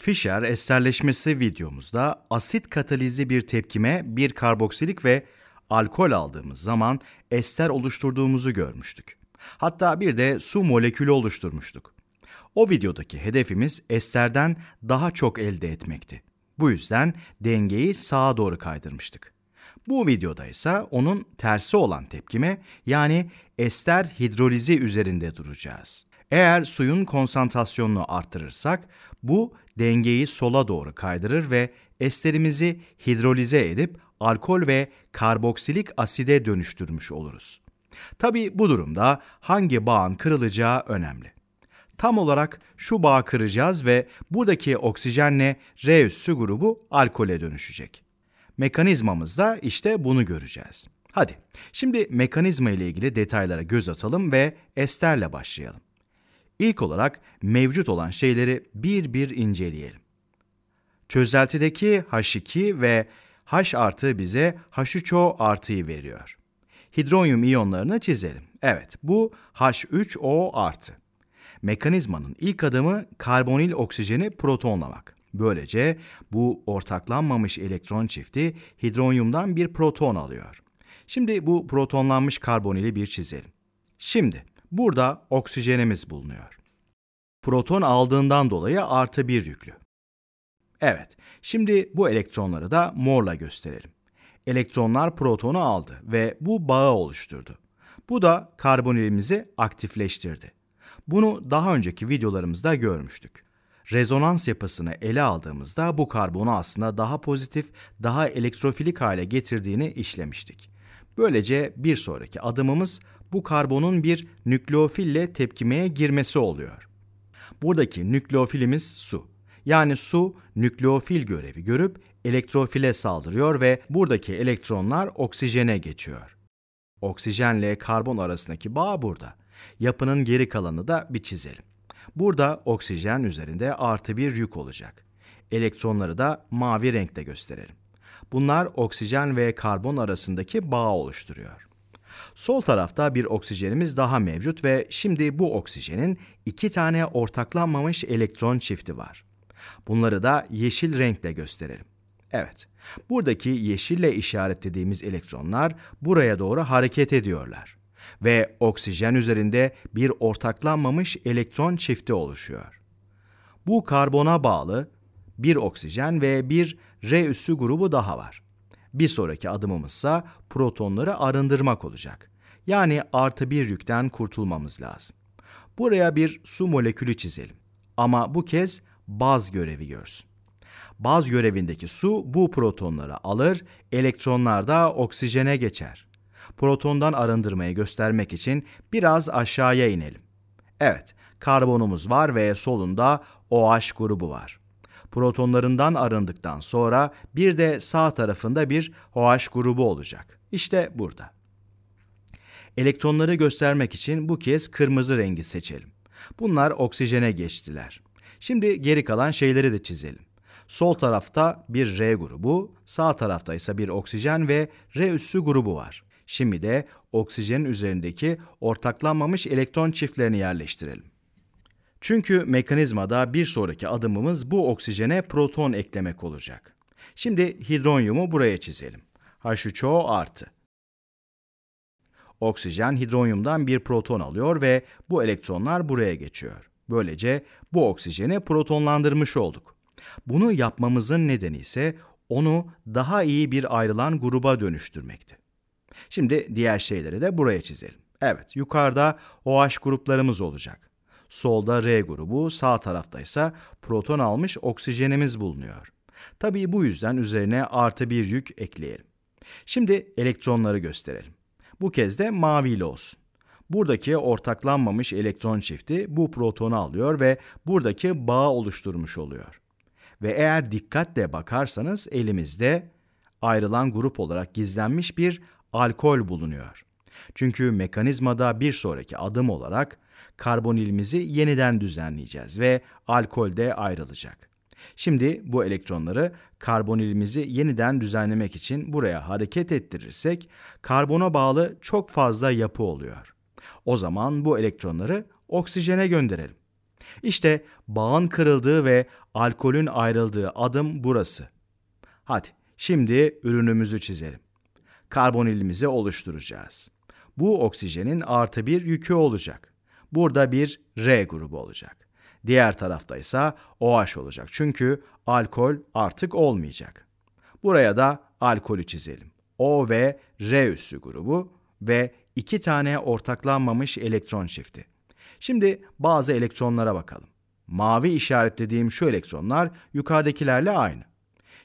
Fischer esterleşmesi videomuzda asit katalizli bir tepkime bir karboksilik ve alkol aldığımız zaman ester oluşturduğumuzu görmüştük. Hatta bir de su molekülü oluşturmuştuk. O videodaki hedefimiz esterden daha çok elde etmekti. Bu yüzden dengeyi sağa doğru kaydırmıştık. Bu videoda ise onun tersi olan tepkime yani ester hidrolizi üzerinde duracağız. Eğer suyun konsantrasyonunu arttırırsak bu dengeyi sola doğru kaydırır ve esterimizi hidrolize edip alkol ve karboksilik aside dönüştürmüş oluruz. Tabi bu durumda hangi bağın kırılacağı önemli. Tam olarak şu bağı kıracağız ve buradaki oksijenle R üssü grubu alkole dönüşecek. Mekanizmamızda işte bunu göreceğiz. Hadi şimdi mekanizma ile ilgili detaylara göz atalım ve esterle başlayalım. İlk olarak mevcut olan şeyleri bir bir inceleyelim. Çözeltideki H2 ve H artı bize H3O artıyı veriyor. Hidronyum iyonlarını çizelim. Evet, bu H3O artı. Mekanizmanın ilk adımı karbonil oksijeni protonlamak. Böylece bu ortaklanmamış elektron çifti hidronyumdan bir proton alıyor. Şimdi bu protonlanmış karbonili bir çizelim. Şimdi Burada oksijenimiz bulunuyor. Proton aldığından dolayı artı bir yüklü. Evet, şimdi bu elektronları da morla gösterelim. Elektronlar protonu aldı ve bu bağı oluşturdu. Bu da karbonilimizi aktifleştirdi. Bunu daha önceki videolarımızda görmüştük. Rezonans yapısını ele aldığımızda bu karbonu aslında daha pozitif, daha elektrofilik hale getirdiğini işlemiştik. Böylece bir sonraki adımımız bu karbonun bir nükleofille tepkimeye girmesi oluyor. Buradaki nükleofilimiz su. Yani su nükleofil görevi görüp elektrofile saldırıyor ve buradaki elektronlar oksijene geçiyor. Oksijenle karbon arasındaki bağ burada. Yapının geri kalanı da bir çizelim. Burada oksijen üzerinde artı bir yük olacak. Elektronları da mavi renkte gösterelim. Bunlar oksijen ve karbon arasındaki bağ oluşturuyor. Sol tarafta bir oksijenimiz daha mevcut ve şimdi bu oksijenin iki tane ortaklanmamış elektron çifti var. Bunları da yeşil renkle gösterelim. Evet, buradaki yeşille işaretlediğimiz elektronlar buraya doğru hareket ediyorlar ve oksijen üzerinde bir ortaklanmamış elektron çifti oluşuyor. Bu karbona bağlı bir oksijen ve bir R üssü grubu daha var. Bir sonraki adımımızsa protonları arındırmak olacak. Yani artı bir yükten kurtulmamız lazım. Buraya bir su molekülü çizelim. Ama bu kez baz görevi görsün. Baz görevindeki su bu protonları alır, elektronlar da oksijene geçer. Protondan arındırmayı göstermek için biraz aşağıya inelim. Evet, karbonumuz var ve solunda OH grubu var. Protonlarından arındıktan sonra bir de sağ tarafında bir OH grubu olacak. İşte burada. Elektronları göstermek için bu kez kırmızı rengi seçelim. Bunlar oksijene geçtiler. Şimdi geri kalan şeyleri de çizelim. Sol tarafta bir R grubu, sağ tarafta ise bir oksijen ve R üssü grubu var. Şimdi de oksijenin üzerindeki ortaklanmamış elektron çiftlerini yerleştirelim. Çünkü mekanizmada bir sonraki adımımız bu oksijene proton eklemek olacak. Şimdi hidronyumu buraya çizelim. H3O artı. Oksijen hidronyumdan bir proton alıyor ve bu elektronlar buraya geçiyor. Böylece bu oksijeni protonlandırmış olduk. Bunu yapmamızın nedeni ise onu daha iyi bir ayrılan gruba dönüştürmekti. Şimdi diğer şeyleri de buraya çizelim. Evet, yukarıda OH gruplarımız olacak. Solda R grubu, sağ tarafta ise proton almış oksijenimiz bulunuyor. Tabii bu yüzden üzerine artı bir yük ekleyelim. Şimdi elektronları gösterelim. Bu kez de maviyle olsun. Buradaki ortaklanmamış elektron çifti bu protonu alıyor ve buradaki bağ oluşturmuş oluyor. Ve eğer dikkatle bakarsanız elimizde ayrılan grup olarak gizlenmiş bir alkol bulunuyor. Çünkü mekanizmada bir sonraki adım olarak Karbonilimizi yeniden düzenleyeceğiz ve alkol de ayrılacak. Şimdi bu elektronları karbonilimizi yeniden düzenlemek için buraya hareket ettirirsek karbona bağlı çok fazla yapı oluyor. O zaman bu elektronları oksijene gönderelim. İşte bağın kırıldığı ve alkolün ayrıldığı adım burası. Hadi şimdi ürünümüzü çizelim. Karbonilimizi oluşturacağız. Bu oksijenin artı bir yükü olacak. Burada bir R grubu olacak. Diğer tarafta ise OH olacak. Çünkü alkol artık olmayacak. Buraya da alkolü çizelim. O ve R üssü grubu ve iki tane ortaklanmamış elektron çifti. Şimdi bazı elektronlara bakalım. Mavi işaretlediğim şu elektronlar yukarıdakilerle aynı.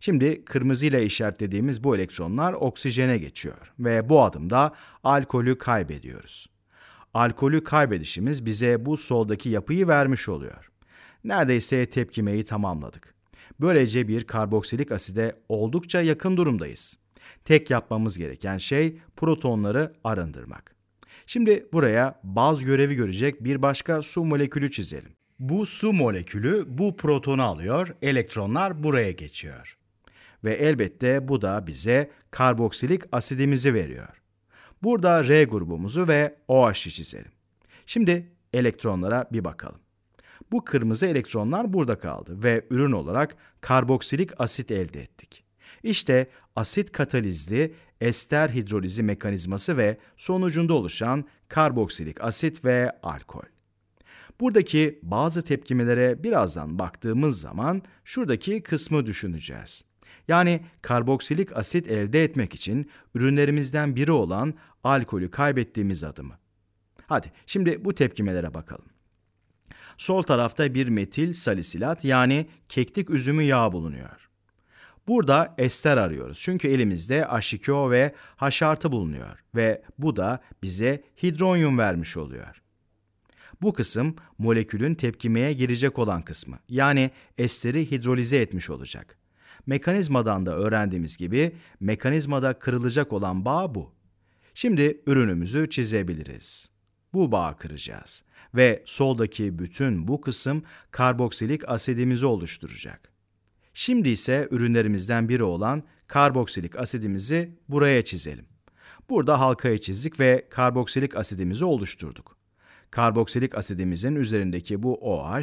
Şimdi kırmızıyla işaretlediğimiz bu elektronlar oksijene geçiyor ve bu adımda alkolü kaybediyoruz alkolü kaybedişimiz bize bu soldaki yapıyı vermiş oluyor. Neredeyse tepkimeyi tamamladık. Böylece bir karboksilik aside oldukça yakın durumdayız. Tek yapmamız gereken şey protonları arındırmak. Şimdi buraya baz görevi görecek bir başka su molekülü çizelim. Bu su molekülü bu protonu alıyor, elektronlar buraya geçiyor. Ve elbette bu da bize karboksilik asidimizi veriyor. Burada R grubumuzu ve OH'ı çizelim. Şimdi elektronlara bir bakalım. Bu kırmızı elektronlar burada kaldı ve ürün olarak karboksilik asit elde ettik. İşte asit katalizli ester hidrolizi mekanizması ve sonucunda oluşan karboksilik asit ve alkol. Buradaki bazı tepkimelere birazdan baktığımız zaman şuradaki kısmı düşüneceğiz. Yani karboksilik asit elde etmek için ürünlerimizden biri olan alkolü kaybettiğimiz adımı. Hadi şimdi bu tepkimelere bakalım. Sol tarafta bir metil salisilat yani keklik üzümü yağı bulunuyor. Burada ester arıyoruz çünkü elimizde H2O ve H artı bulunuyor ve bu da bize hidronyum vermiş oluyor. Bu kısım molekülün tepkimeye girecek olan kısmı yani esteri hidrolize etmiş olacak. Mekanizmadan da öğrendiğimiz gibi mekanizmada kırılacak olan bağ bu. Şimdi ürünümüzü çizebiliriz. Bu bağ kıracağız ve soldaki bütün bu kısım karboksilik asidimizi oluşturacak. Şimdi ise ürünlerimizden biri olan karboksilik asidimizi buraya çizelim. Burada halkayı çizdik ve karboksilik asidimizi oluşturduk. Karboksilik asidimizin üzerindeki bu OH,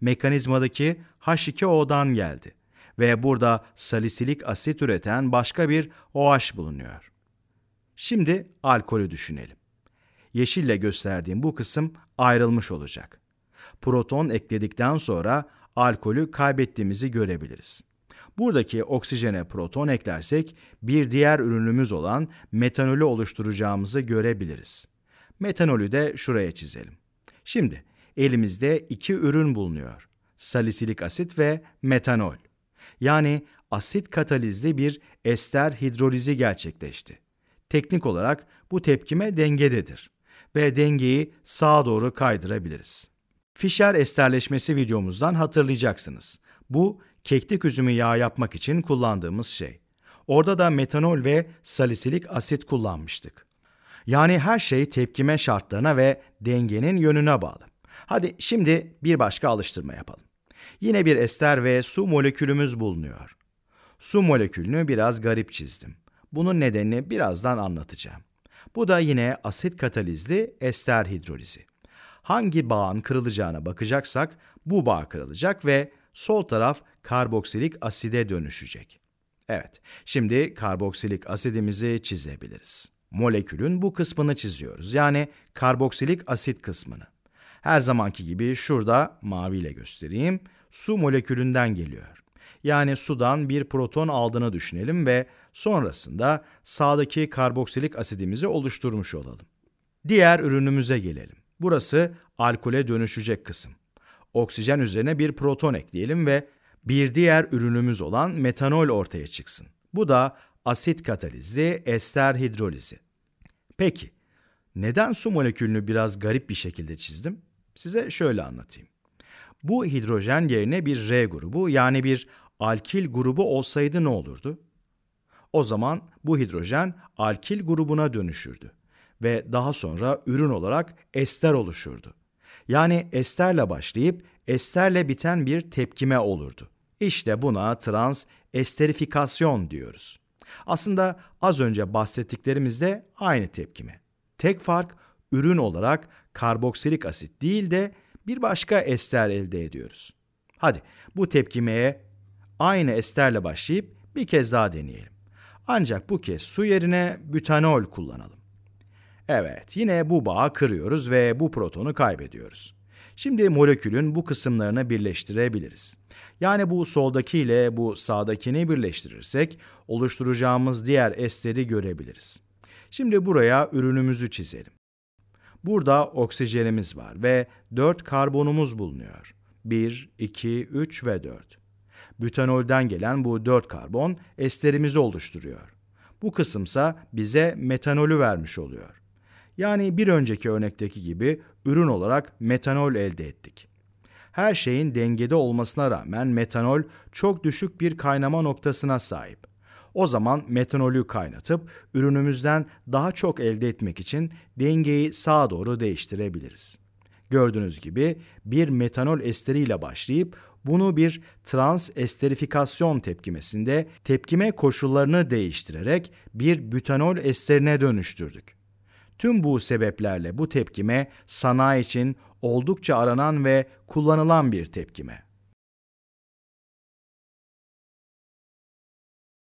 mekanizmadaki H2O'dan geldi ve burada salisilik asit üreten başka bir OH bulunuyor. Şimdi alkolü düşünelim. Yeşille gösterdiğim bu kısım ayrılmış olacak. Proton ekledikten sonra alkolü kaybettiğimizi görebiliriz. Buradaki oksijene proton eklersek bir diğer ürünümüz olan metanolü oluşturacağımızı görebiliriz. Metanolü de şuraya çizelim. Şimdi elimizde iki ürün bulunuyor. Salisilik asit ve metanol. Yani asit katalizli bir ester hidrolizi gerçekleşti teknik olarak bu tepkime dengededir ve dengeyi sağa doğru kaydırabiliriz. Fischer esterleşmesi videomuzdan hatırlayacaksınız. Bu keklik üzümü yağ yapmak için kullandığımız şey. Orada da metanol ve salisilik asit kullanmıştık. Yani her şey tepkime şartlarına ve dengenin yönüne bağlı. Hadi şimdi bir başka alıştırma yapalım. Yine bir ester ve su molekülümüz bulunuyor. Su molekülünü biraz garip çizdim. Bunun nedenini birazdan anlatacağım. Bu da yine asit katalizli ester hidrolizi. Hangi bağın kırılacağına bakacaksak bu bağ kırılacak ve sol taraf karboksilik aside dönüşecek. Evet, şimdi karboksilik asidimizi çizebiliriz. Molekülün bu kısmını çiziyoruz. Yani karboksilik asit kısmını. Her zamanki gibi şurada maviyle göstereyim. Su molekülünden geliyor. Yani sudan bir proton aldığını düşünelim ve Sonrasında sağdaki karboksilik asidimizi oluşturmuş olalım. Diğer ürünümüze gelelim. Burası alkole dönüşecek kısım. Oksijen üzerine bir proton ekleyelim ve bir diğer ürünümüz olan metanol ortaya çıksın. Bu da asit katalizli ester hidrolizi. Peki, neden su molekülünü biraz garip bir şekilde çizdim? Size şöyle anlatayım. Bu hidrojen yerine bir R grubu yani bir alkil grubu olsaydı ne olurdu? O zaman bu hidrojen alkil grubuna dönüşürdü ve daha sonra ürün olarak ester oluşurdu. Yani esterle başlayıp esterle biten bir tepkime olurdu. İşte buna trans esterifikasyon diyoruz. Aslında az önce bahsettiklerimizde aynı tepkime. Tek fark ürün olarak karboksilik asit değil de bir başka ester elde ediyoruz. Hadi bu tepkimeye aynı esterle başlayıp bir kez daha deneyelim. Ancak bu kez su yerine bütanol kullanalım. Evet, yine bu bağı kırıyoruz ve bu protonu kaybediyoruz. Şimdi molekülün bu kısımlarını birleştirebiliriz. Yani bu soldaki ile bu sağdakini birleştirirsek oluşturacağımız diğer esteri görebiliriz. Şimdi buraya ürünümüzü çizelim. Burada oksijenimiz var ve 4 karbonumuz bulunuyor. 1, 2, 3 ve 4. Bütanolden gelen bu 4 karbon esterimizi oluşturuyor. Bu kısımsa bize metanolü vermiş oluyor. Yani bir önceki örnekteki gibi ürün olarak metanol elde ettik. Her şeyin dengede olmasına rağmen metanol çok düşük bir kaynama noktasına sahip. O zaman metanolü kaynatıp ürünümüzden daha çok elde etmek için dengeyi sağa doğru değiştirebiliriz. Gördüğünüz gibi bir metanol esteriyle başlayıp bunu bir trans esterifikasyon tepkimesinde tepkime koşullarını değiştirerek bir butanol esterine dönüştürdük. Tüm bu sebeplerle bu tepkime sanayi için oldukça aranan ve kullanılan bir tepkime.